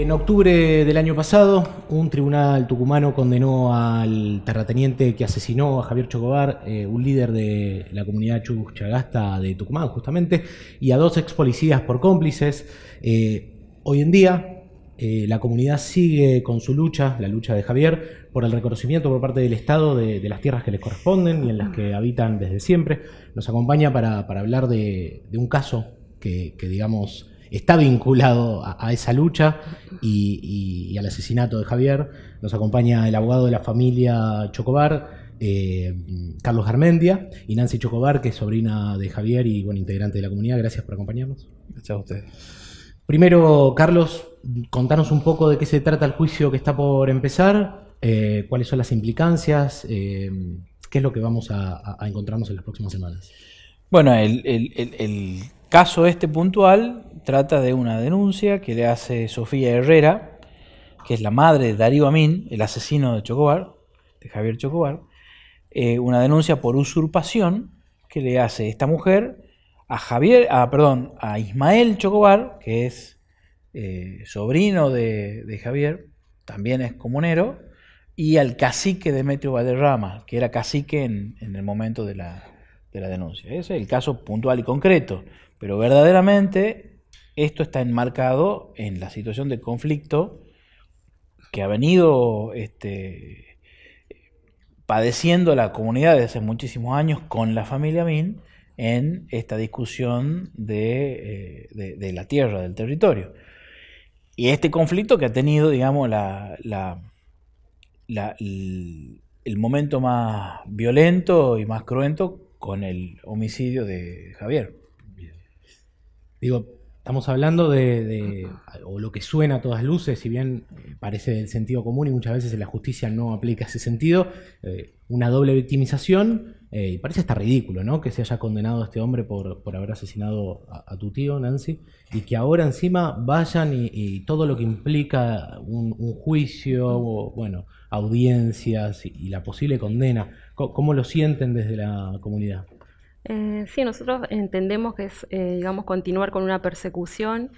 En octubre del año pasado, un tribunal tucumano condenó al terrateniente que asesinó a Javier Chocobar, eh, un líder de la comunidad chuchagasta de Tucumán, justamente, y a dos ex policías por cómplices. Eh, hoy en día, eh, la comunidad sigue con su lucha, la lucha de Javier, por el reconocimiento por parte del Estado de, las tierras que les corresponden y en las que habitan desde siempre. Nos acompaña para, hablar de, un caso que digamos, está vinculado a, esa lucha y, al asesinato de Javier. Nos acompaña el abogado de la familia Chocobar, eh, Carlos Armendia, y Nancy Chocobar, que es sobrina de Javier y bueno, integrante de la comunidad. Gracias por acompañarnos. Gracias a ustedes. Primero, Carlos, contanos un poco de qué se trata el juicio que está por empezar, eh, cuáles son las implicancias, eh, qué es lo que vamos a, encontrarnos en las próximas semanas. Bueno, el caso este puntual trata de una denuncia que le hace Sofía Herrera, que es la madre de Darío Amín, el asesino de Chocobar, de Javier Chocobar, eh, una denuncia por usurpación que le hace esta mujer a Javier, a, ah, perdón, a Ismael Chocobar, que es eh, sobrino de, Javier, también es comunero, y al cacique Demetrio Valderrama, que era cacique en el momento de la, de la denuncia. Ese es el caso puntual y concreto. Pero verdaderamente esto está enmarcado en la situación de conflicto que ha venido este, padeciendo la comunidad desde hace muchísimos años con la familia Min en esta discusión de, eh, la tierra, del territorio. Y este conflicto que ha tenido, digamos, el momento más violento y más cruento con el homicidio de Javier. Digo, estamos hablando de, o lo que suena a todas luces, si bien eh, parece el sentido común y muchas veces la justicia no aplica ese sentido, eh, una doble victimización eh, y parece hasta ridículo, ¿no? Que se haya condenado a este hombre por, haber asesinado a, tu tío, Nancy, y que ahora encima vayan y, todo lo que implica un, juicio, o, bueno, audiencias y, la posible condena. ¿Cómo, lo sienten desde la comunidad? Eh, sí, nosotros entendemos que es, eh, digamos, continuar con una persecución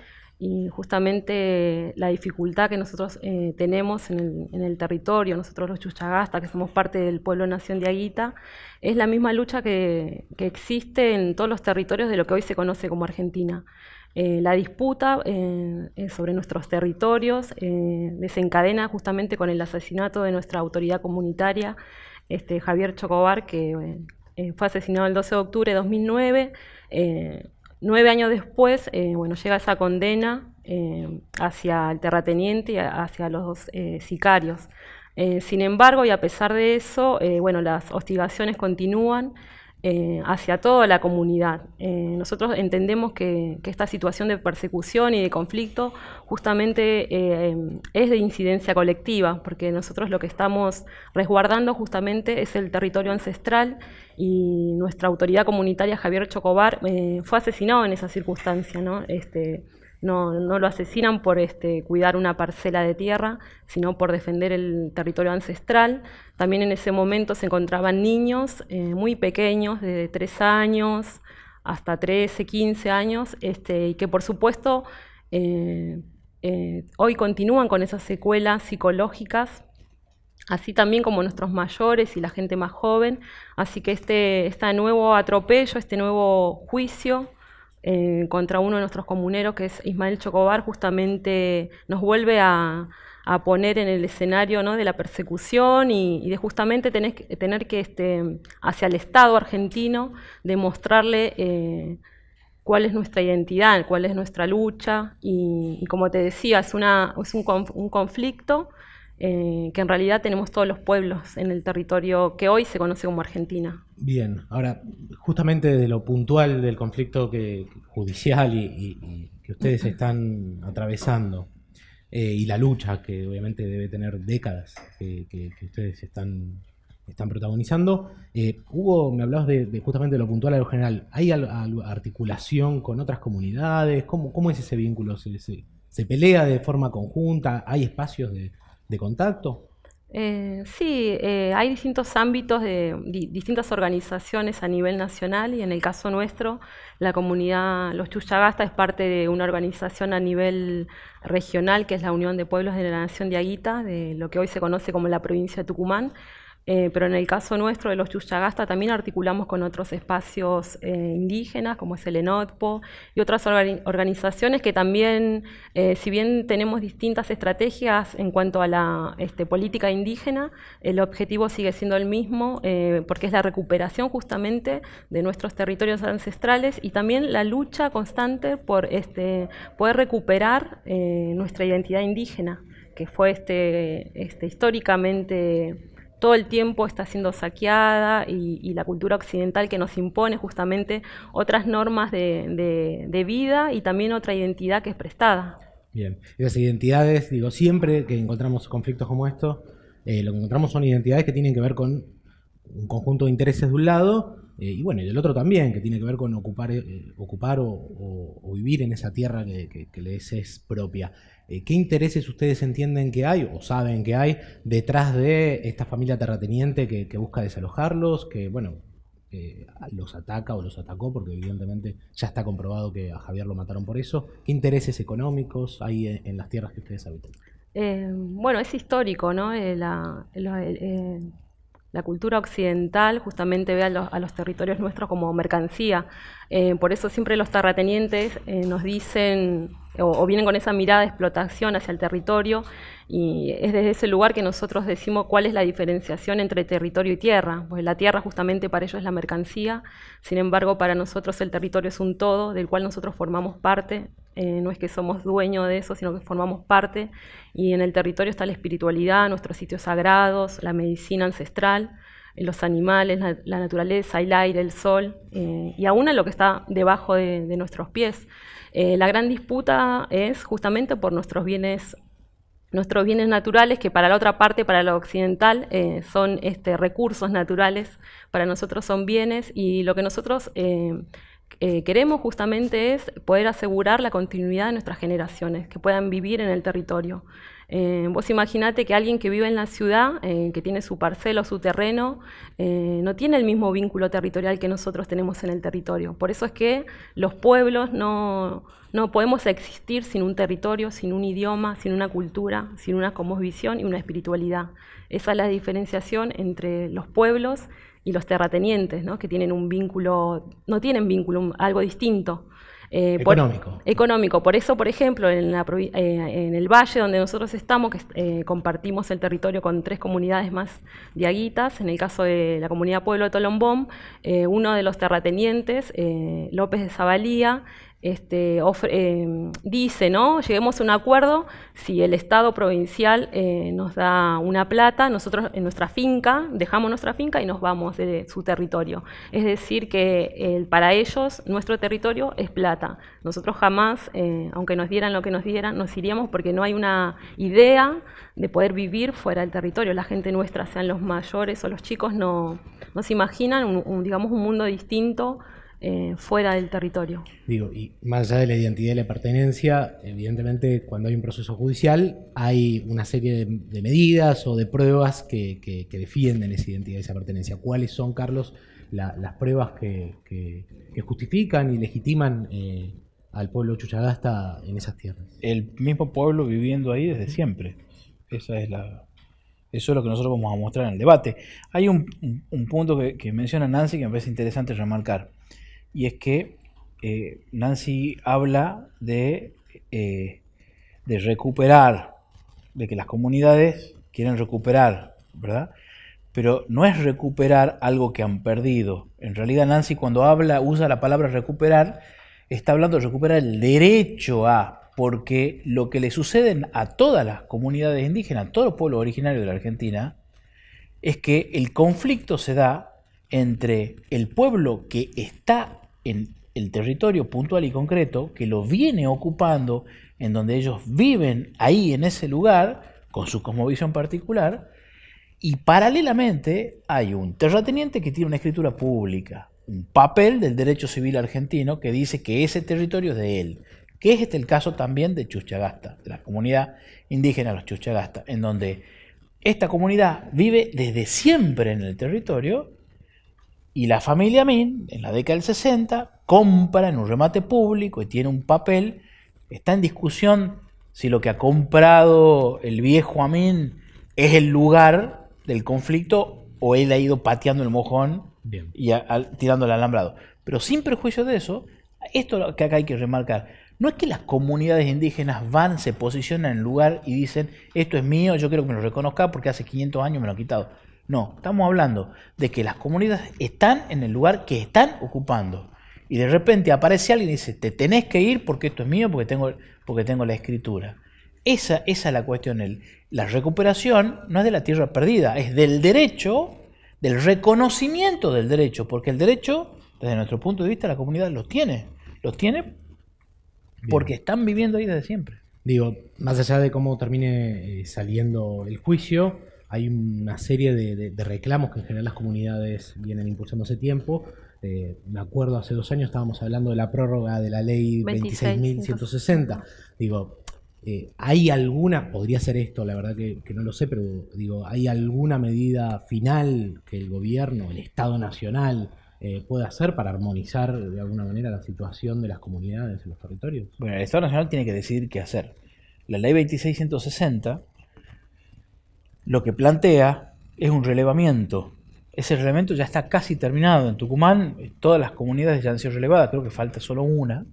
y justamente la dificultad que nosotros eh, tenemos en el, territorio, nosotros los chuchagasta, que somos parte del pueblo nación de Aguita, es la misma lucha que, existe en todos los territorios de lo que hoy se conoce como Argentina. Eh, la disputa eh, sobre nuestros territorios desencadena justamente con el asesinato de nuestra autoridad comunitaria, este, Javier Chocobar, que fue asesinado el 12 de octubre de 2009. Nueve años después, eh, bueno, llega esa condena eh, hacia el terrateniente y hacia los eh, sicarios. sin embargo, y a pesar de eso, bueno, las hostigaciones continúan. Eh, hacia toda la comunidad. Eh, nosotros entendemos que, esta situación de persecución y de conflicto justamente eh, es de incidencia colectiva, porque nosotros lo que estamos resguardando justamente es el territorio ancestral y nuestra autoridad comunitaria Javier Chocobar fue asesinado en esa circunstancia. ¿no? Este, no, lo asesinan por este, cuidar una parcela de tierra, sino por defender el territorio ancestral. También en ese momento se encontraban niños eh, muy pequeños, de 3 años hasta 13, 15 años, este, y que por supuesto eh, eh, hoy continúan con esas secuelas psicológicas así también como nuestros mayores y la gente más joven. Así que este, este nuevo atropello, este nuevo juicio, eh, contra uno de nuestros comuneros, que es Ismael Chocobar, justamente nos vuelve a, poner en el escenario de la persecución y, de justamente tener que, este, hacia el Estado argentino, demostrarle eh, cuál es nuestra identidad, cuál es nuestra lucha. Y, como te decía, es, una, es un conflicto eh, que en realidad tenemos todos los pueblos en el territorio que hoy se conoce como Argentina. Bien, ahora, justamente desde lo puntual del conflicto que, judicial y, que ustedes están atravesando, eh, y la lucha que obviamente debe tener décadas que, ustedes están, están protagonizando. Eh, Hugo, me hablabas de, justamente lo puntual a lo general. ¿Hay articulación con otras comunidades? ¿Cómo, cómo es ese vínculo? ¿Se, se, pelea de forma conjunta? ¿Hay espacios de, de contacto? Eh, sí, eh, hay distintos ámbitos de distintas organizaciones a nivel nacional y en el caso nuestro, la comunidad Los chuchagasta es parte de una organización a nivel regional que es la Unión de Pueblos de la Nación de Aguita, de lo que hoy se conoce como la provincia de Tucumán. Eh, pero en el caso nuestro de los Chuchagasta también articulamos con otros espacios eh, indígenas, como es el ENOTPO y otras organizaciones que también, eh, si bien tenemos distintas estrategias en cuanto a la este, política indígena, el objetivo sigue siendo el mismo, porque es la recuperación justamente de nuestros territorios ancestrales y también la lucha constante por este, poder recuperar nuestra identidad indígena, que fue este, este históricamente todo el tiempo está siendo saqueada y, la cultura occidental que nos impone justamente otras normas de, vida y también otra identidad que es prestada. Bien, esas identidades, digo, siempre que encontramos conflictos como estos, eh, lo que encontramos son identidades que tienen que ver con un conjunto de intereses de un lado eh, y bueno, y del otro también, que tiene que ver con ocupar, eh, ocupar o, vivir en esa tierra que, le que les es propia. Eh, ¿Qué intereses ustedes entienden que hay o saben que hay detrás de esta familia terrateniente que, busca desalojarlos, que bueno, eh, los ataca o los atacó, porque evidentemente ya está comprobado que a Javier lo mataron por eso? ¿Qué intereses económicos hay en, las tierras que ustedes habitan? Eh, bueno, es histórico, ¿no? la, cultura occidental justamente ve a los, territorios nuestros como mercancía. por eso siempre los terratenientes nos dicen o, vienen con esa mirada de explotación hacia el territorio y es desde ese lugar que nosotros decimos cuál es la diferenciación entre territorio y tierra, pues la tierra justamente para ellos es la mercancía, sin embargo para nosotros el territorio es un todo del cual nosotros formamos parte, eh, no es que somos dueños de eso, sino que formamos parte y en el territorio está la espiritualidad, nuestros sitios sagrados, la medicina ancestral eh, los animales, la, naturaleza, el aire, el sol, eh, y aún en lo que está debajo de nuestros pies. Eh, la gran disputa es justamente por nuestros bienes nuestros bienes naturales, que para la otra parte, para lo occidental, eh, son este, recursos naturales, para nosotros son bienes y lo que nosotros eh, queremos justamente es poder asegurar la continuidad de nuestras generaciones, que puedan vivir en el territorio. Eh, vos imaginate que alguien que vive en la ciudad, eh, que tiene su parcela o su terreno, eh, no tiene el mismo vínculo territorial que nosotros tenemos en el territorio. Por eso es que los pueblos no, podemos existir sin un territorio, sin un idioma, sin una cultura, sin una cosmovisión y una espiritualidad. Esa es la diferenciación entre los pueblos y los terratenientes, que tienen un vínculo, no tienen vínculo, algo distinto. Eh, económico. Por, económico. Por eso, por ejemplo, eh, en, el valle donde nosotros estamos, que eh, compartimos el territorio con tres comunidades más diaguitas, en el caso de la comunidad Pueblo de Tolombón, uno de los terratenientes, López de Zabalía, este, em, dice, ¿no? Lleguemos a un acuerdo, si el Estado provincial eh, nos da una plata, nosotros en nuestra finca, dejamos nuestra finca y nos vamos de su territorio. Es decir, que para ellos nuestro territorio es plata. Nosotros jamás, eh, aunque nos dieran lo que nos dieran, nos iríamos porque no hay una idea de poder vivir fuera del territorio. La gente nuestra, sean los mayores o los chicos, no, se imaginan digamos, un mundo distinto eh, fuera del territorio. Digo, y más allá de la identidad y la pertenencia, evidentemente cuando hay un proceso judicial hay una serie de, medidas o de pruebas que, defienden esa identidad y esa pertenencia. ¿Cuáles son, Carlos, las pruebas que, justifican y legitiman eh, al pueblo chuchagasta en esas tierras? El mismo pueblo viviendo ahí desde siempre. Esa es la, eso es lo que nosotros vamos a mostrar en el debate. Hay un, punto que, que menciona Nancy que me parece interesante remarcar y es que eh, Nancy habla de, eh, de recuperar, de que las comunidades quieren recuperar, ¿verdad? Pero no es recuperar algo que han perdido. En realidad Nancy cuando habla, usa la palabra recuperar, está hablando de recuperar el derecho a, porque lo que le sucede a todas las comunidades indígenas, a todo el pueblo originario de la Argentina, es que el conflicto se da entre el pueblo que está en el territorio puntual y concreto que lo viene ocupando, en donde ellos viven ahí en ese lugar, con su cosmovisión particular, y paralelamente hay un terrateniente que tiene una escritura pública, un papel del derecho civil argentino que dice que ese territorio es de él, que es este el caso también de Chuchagasta, de la comunidad indígena de los Chuchagasta, en donde esta comunidad vive desde siempre en el territorio y la familia Amin, en la década del 60, compra en un remate público y tiene un papel. Está en discusión si lo que ha comprado el viejo Amin es el lugar del conflicto o él ha ido pateando el mojón y tirando el alambrado. Pero sin perjuicio de eso, esto que acá hay que remarcar, no es que las comunidades indígenas van, se posicionan en el lugar y dicen, esto es mío, yo quiero que me lo reconozca porque hace 500 años me lo han quitado. No, estamos hablando de que las comunidades están en el lugar que están ocupando. Y de repente aparece alguien y dice, te tenés que ir porque esto es mío, porque tengo, porque tengo la escritura. Esa, esa es la cuestión. la recuperación no es de la tierra perdida, es del derecho, del reconocimiento del derecho, porque el derecho, desde nuestro punto de vista, la comunidad los tiene. Los tiene porque están viviendo ahí desde siempre. Digo, más allá de cómo termine eh, saliendo el juicio, hay una serie de, reclamos que en general las comunidades vienen impulsando hace tiempo. Eh, me acuerdo hace dos años estábamos hablando de la prórroga de la ley 26.160. Digo, eh, ¿hay alguna, podría ser esto, la verdad que, no lo sé, pero digo, ¿hay alguna medida final que el gobierno, el Estado Nacional, eh, hacer para armonizar de alguna manera la situación de las comunidades en los territorios? Bueno, el Estado Nacional tiene que decidir qué hacer. La ley 26.160 lo que plantea es un relevamiento. Ese relevamiento ya está casi terminado. En Tucumán eh, todas las comunidades ya han sido relevadas, creo que falta solo una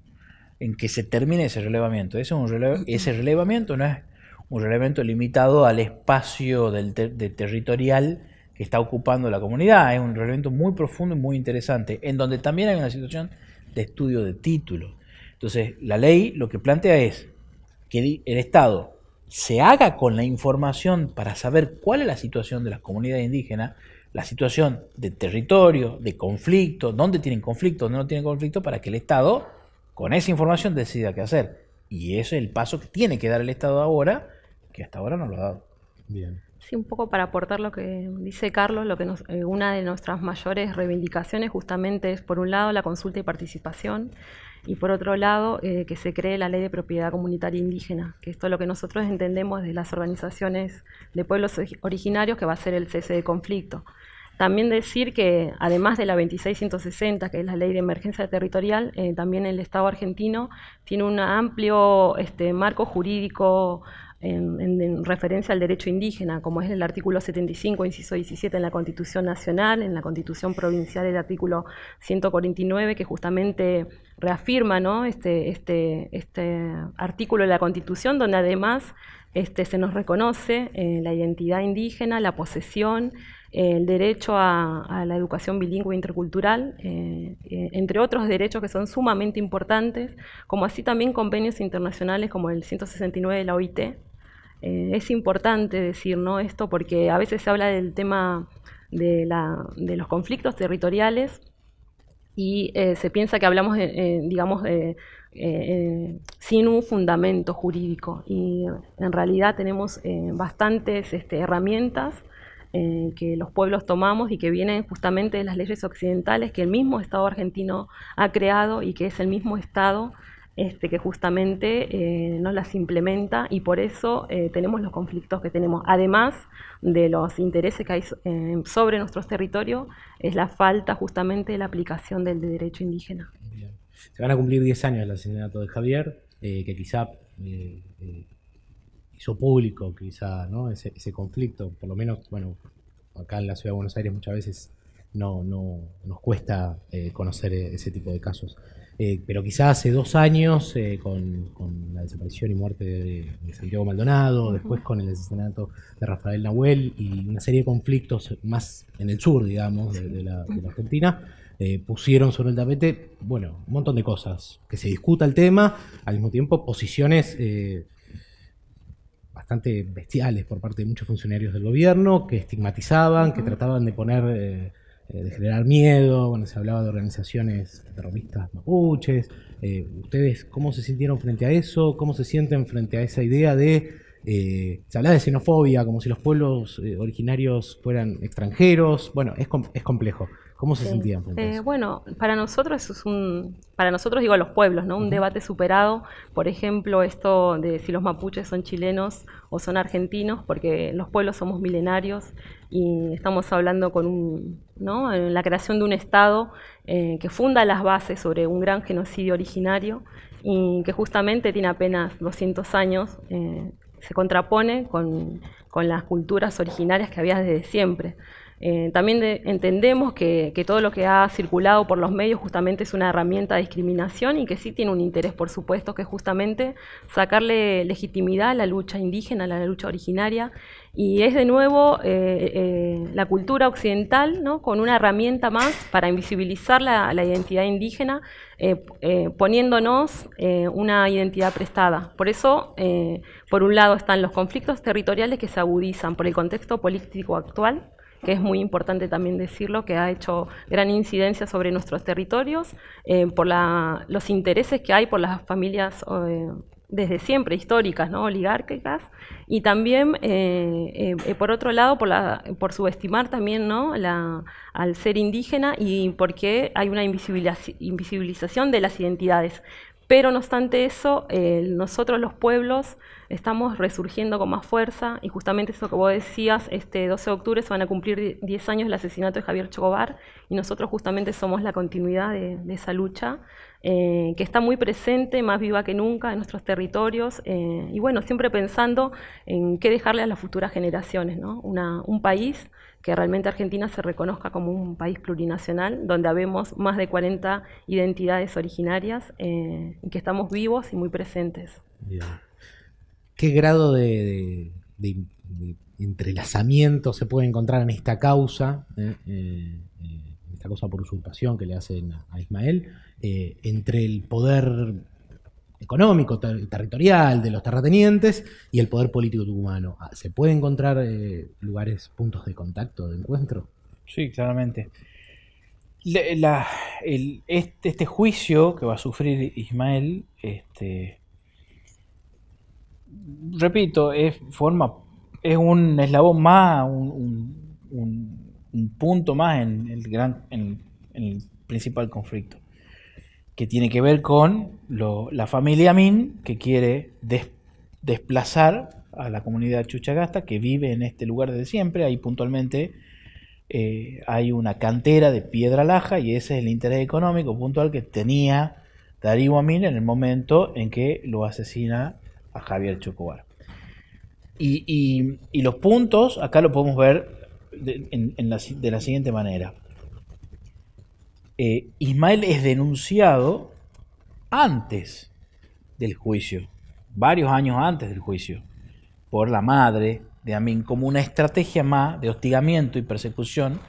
en que se termine ese relevamiento. Ese, relevamiento no es un relevamiento limitado al espacio del territorial que está ocupando la comunidad. Es un relevamiento muy profundo y muy interesante, en donde también hay una situación de estudio de título. Entonces, la ley lo que plantea es que el Estado se haga con la información para saber cuál es la situación de las comunidades indígenas, la situación de territorio, de conflicto, dónde tienen conflicto, dónde no tienen conflicto, para que el Estado, con esa información, decida qué hacer. Y ese es el paso que tiene que dar el Estado ahora, que hasta ahora no lo ha dado. Bien. Sí, un poco para aportar lo que dice Carlos, lo que eh, una de nuestras mayores reivindicaciones justamente es, por un lado, la consulta y participación y por otro lado eh, que se cree la ley de propiedad comunitaria indígena, que esto es lo que nosotros entendemos de las organizaciones de pueblos originarios que va a ser el cese de conflicto. También decir que además de la 2660, que es la ley de emergencia territorial, eh, también el Estado argentino tiene un amplio este, marco jurídico en, referencia al derecho indígena, como es el artículo 75, inciso 17 en la Constitución Nacional, en la Constitución Provincial el artículo 149, que justamente reafirma este, este, este, artículo de la Constitución, donde además este, se nos reconoce eh, la identidad indígena, la posesión, eh, el derecho a, la educación bilingüe e intercultural, eh, entre otros derechos que son sumamente importantes, como así también convenios internacionales como el 169 de la OIT, eh, es importante decir ¿no? esto porque a veces se habla del tema de, los conflictos territoriales y eh, se piensa que hablamos, eh, digamos, sin un fundamento jurídico y en realidad tenemos bastantes este, herramientas que los pueblos tomamos y que vienen justamente de las leyes occidentales que el mismo Estado argentino ha creado y que es el mismo Estado este, que justamente eh, no las implementa y por eso eh, tenemos los conflictos que tenemos. Además de los intereses que hay eh, sobre nuestros territorios, es la falta justamente de la aplicación del derecho indígena. Se van a cumplir 10 años el asesinato de Javier, que quizá hizo público quizá ¿no? ese, ese, conflicto, por lo menos bueno, acá en la ciudad de Buenos Aires muchas veces no, no nos cuesta conocer ese tipo de casos. Eh, pero quizás hace dos años, eh, con, la desaparición y muerte de, Santiago Maldonado, después con el asesinato de Rafael Nahuel y una serie de conflictos más en el sur, digamos, de, la, Argentina, eh, pusieron sobre el tapete, bueno, un montón de cosas. Que se discuta el tema, al mismo tiempo posiciones eh, bastante bestiales por parte de muchos funcionarios del gobierno, que estigmatizaban, que trataban de poner eh, de generar miedo, bueno, se hablaba de organizaciones terroristas mapuches. Eh, ¿Ustedes cómo se sintieron frente a eso? ¿Cómo se sienten frente a esa idea de... Eh, se habla de xenofobia, como si los pueblos eh, originarios fueran extranjeros. Bueno, es, es complejo. ¿Cómo se sentían? Este, bueno, para nosotros es un, para nosotros digo a los pueblos, ¿no? Un debate superado, por ejemplo, esto de si los mapuches son chilenos o son argentinos, porque los pueblos somos milenarios y estamos hablando con un, ¿no? La creación de un Estado eh, que funda las bases sobre un gran genocidio originario y que justamente tiene apenas 200 años. Eh, se contrapone con las culturas originarias que había desde siempre. Eh, también entendemos que, todo lo que ha circulado por los medios justamente es una herramienta de discriminación y que sí tiene un interés, por supuesto, que es justamente sacarle legitimidad a la lucha indígena, a la lucha originaria. Y es de nuevo eh, eh, la cultura occidental con una herramienta más para invisibilizar la, la identidad indígena, poniéndonos una identidad prestada. Por eso, por un lado, están los conflictos territoriales que se agudizan por el contexto político actual que es muy importante también decirlo, que ha hecho gran incidencia sobre nuestros territorios, eh, por los intereses que hay por las familias eh, desde siempre históricas, oligárquicas, y también, eh, por otro lado, por, subestimar también al ser indígena y porque hay una invisibilización de las identidades. Pero no obstante eso, eh, nosotros los pueblos estamos resurgiendo con más fuerza y justamente eso que vos decías, este 12 de octubre se van a cumplir 10 años del asesinato de Javier Chocobar y nosotros justamente somos la continuidad de, esa lucha eh, que está muy presente, más viva que nunca en nuestros territorios eh, y bueno, siempre pensando en qué dejarle a las futuras generaciones, ¿no? un país que realmente Argentina se reconozca como un país plurinacional, donde habemos más de 40 identidades originarias eh, que estamos vivos y muy presentes. ¿Qué grado de, entrelazamiento se puede encontrar en esta causa, eh, eh, esta cosa por usurpación que le hacen a Ismael, entre el poder económico, territorial, de los terratenientes y el poder político tucumano. Ah, ¿Se puede encontrar eh, lugares, puntos de contacto, de encuentro? Sí, claramente. Este, este, juicio que va a sufrir Ismael, este, repito, es, forma, es un eslabón más, un, punto más en el, gran, en el principal conflicto que tiene que ver con la familia Min, que quiere desplazar a la comunidad chuchagasta, que vive en este lugar desde siempre, ahí puntualmente eh, hay una cantera de piedra laja y ese es el interés económico puntual que tenía Darío Amin en el momento en que lo asesina a Javier Chocobar. Y, los puntos, acá lo podemos ver de la siguiente manera. Eh, Ismael es denunciado antes del juicio, varios años antes del juicio, por la madre de Amin como una estrategia más de hostigamiento y persecución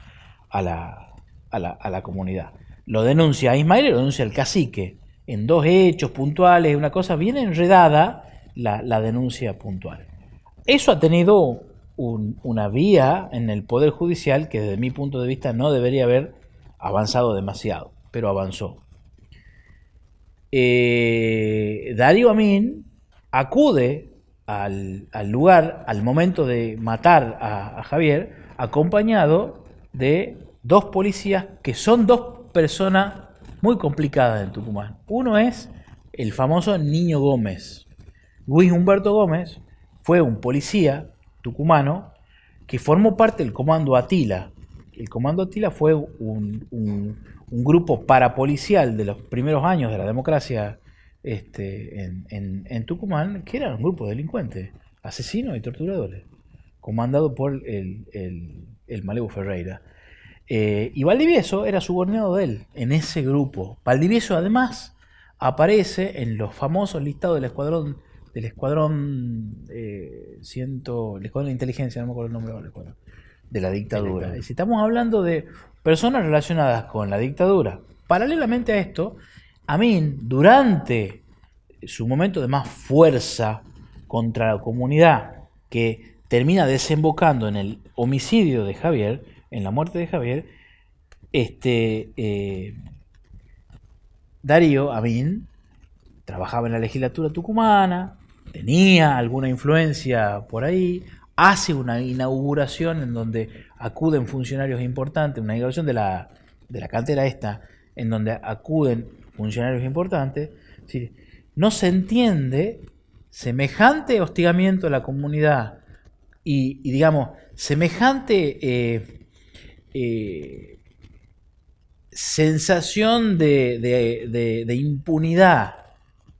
a la, comunidad. Lo denuncia Ismael y lo denuncia el cacique, en dos hechos puntuales, una cosa bien enredada la, denuncia puntual. Eso ha tenido una vía en el Poder Judicial que desde mi punto de vista no debería haber avanzado demasiado, pero avanzó. Eh, Darío Amin acude al, lugar, al momento de matar a, a Javier, acompañado de dos policías que son dos personas muy complicadas en Tucumán. Uno es el famoso Niño Gómez. Luis Humberto Gómez fue un policía tucumano que formó parte del comando Atila, el Comando Atila fue un, grupo parapolicial de los primeros años de la democracia este, en, Tucumán, que era un grupo delincuente delincuentes, asesinos y torturadores, comandado por el, el, Malevo Ferreira. Eh, y Valdivieso era subordinado de él en ese grupo. Valdivieso además aparece en los famosos listados del escuadrón del escuadrón eh, escuadrón de inteligencia, no me acuerdo el nombre del escuadrón de la dictadura. Si estamos hablando de personas relacionadas con la dictadura. Paralelamente a esto, Amin, durante su momento de más fuerza contra la comunidad, que termina desembocando en el homicidio de Javier, en la muerte de Javier, este, eh, Darío Amin trabajaba en la legislatura tucumana, tenía alguna influencia por ahí, hace una inauguración en donde acuden funcionarios importantes, una inauguración de la, de la cantera esta, en donde acuden funcionarios importantes, no se entiende semejante hostigamiento a la comunidad y, digamos, semejante eh, eh, sensación de impunidad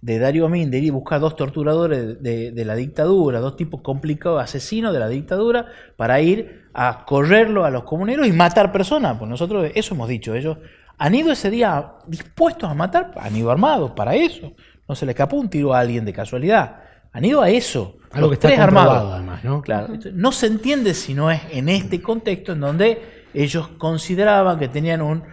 de Dario ir y buscar dos torturadores de, la dictadura, dos tipos complicados, asesinos de la dictadura, para ir a correrlo a los comuneros y matar personas. Pues nosotros eso hemos dicho, ellos han ido ese día dispuestos a matar, han ido armados para eso. No se le escapó un tiro a alguien de casualidad. Han ido a eso. A lo que está armado Además, ¿no? Claro. No se entiende si no es en este contexto en donde ellos consideraban que tenían un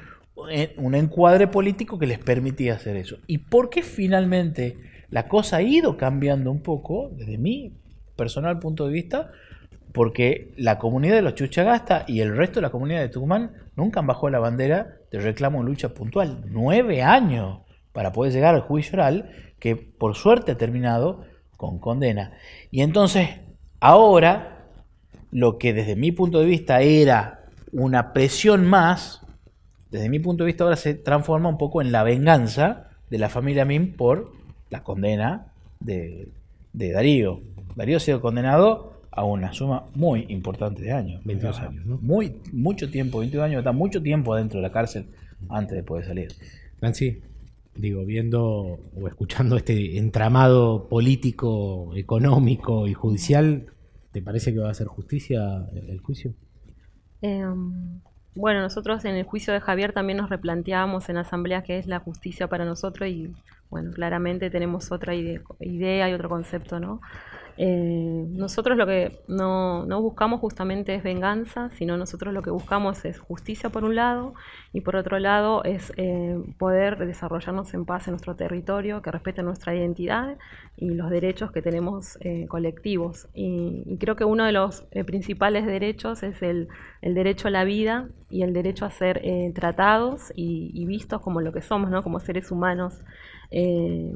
un encuadre político que les permitía hacer eso. ¿Y por qué finalmente la cosa ha ido cambiando un poco, desde mi personal punto de vista? Porque la comunidad de los Chuchagasta y el resto de la comunidad de Tucumán nunca han bajado la bandera de reclamo en lucha puntual. Nueve años para poder llegar al juicio oral, que por suerte ha terminado con condena. Y entonces, ahora, lo que desde mi punto de vista era una presión más desde mi punto de vista ahora se transforma un poco en la venganza de la familia Mim por la condena de, Darío. Darío ha sido condenado a una suma muy importante de años. 22 años, ¿no? Muy, mucho tiempo, 22 años, está mucho tiempo dentro de la cárcel antes de poder salir. Nancy, digo, viendo o escuchando este entramado político, económico y judicial, ¿te parece que va a ser justicia el juicio? Eh, bueno, nosotros en el juicio de Javier también nos replanteábamos en asamblea qué es la justicia para nosotros y, bueno, claramente tenemos otra idea, idea y otro concepto, ¿no? Eh, nosotros lo que no, buscamos justamente es venganza, sino nosotros lo que buscamos es justicia por un lado y por otro lado es eh, poder desarrollarnos en paz en nuestro territorio, que respete nuestra identidad y los derechos que tenemos eh, colectivos. Y, creo que uno de los principales derechos es el, derecho a la vida y el derecho a ser tratados y, vistos como lo que somos, como seres humanos. Eh,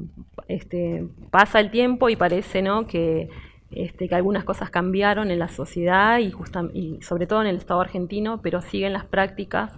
este, pasa el tiempo y parece ¿no? que, este, que algunas cosas cambiaron en la sociedad y, sobre todo en el Estado argentino, pero siguen las prácticas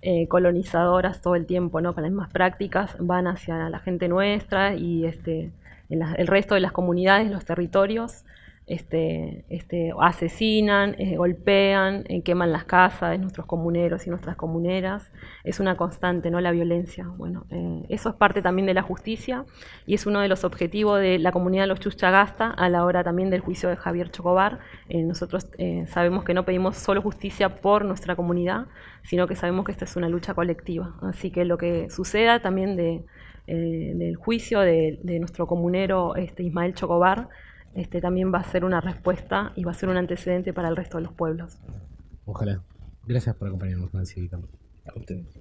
eh, colonizadoras todo el tiempo, ¿no? con las mismas prácticas, van hacia la gente nuestra y este, el resto de las comunidades, los territorios, este, este asesinan, eh, golpean, eh, queman las casas de nuestros comuneros y nuestras comuneras. Es una constante, ¿no? La violencia. Bueno, eh, eso es parte también de la justicia y es uno de los objetivos de la comunidad de los Chuchagasta a la hora también del juicio de Javier Chocobar. nosotros sabemos que no pedimos solo justicia por nuestra comunidad, sino que sabemos que esta es una lucha colectiva. Así que lo que suceda también de, del juicio de, de nuestro comunero este, Ismael Chocobar, este, también va a ser una respuesta y va a ser un antecedente para el resto de los pueblos. Ojalá. Gracias por acompañarnos, Nancy. A ustedes.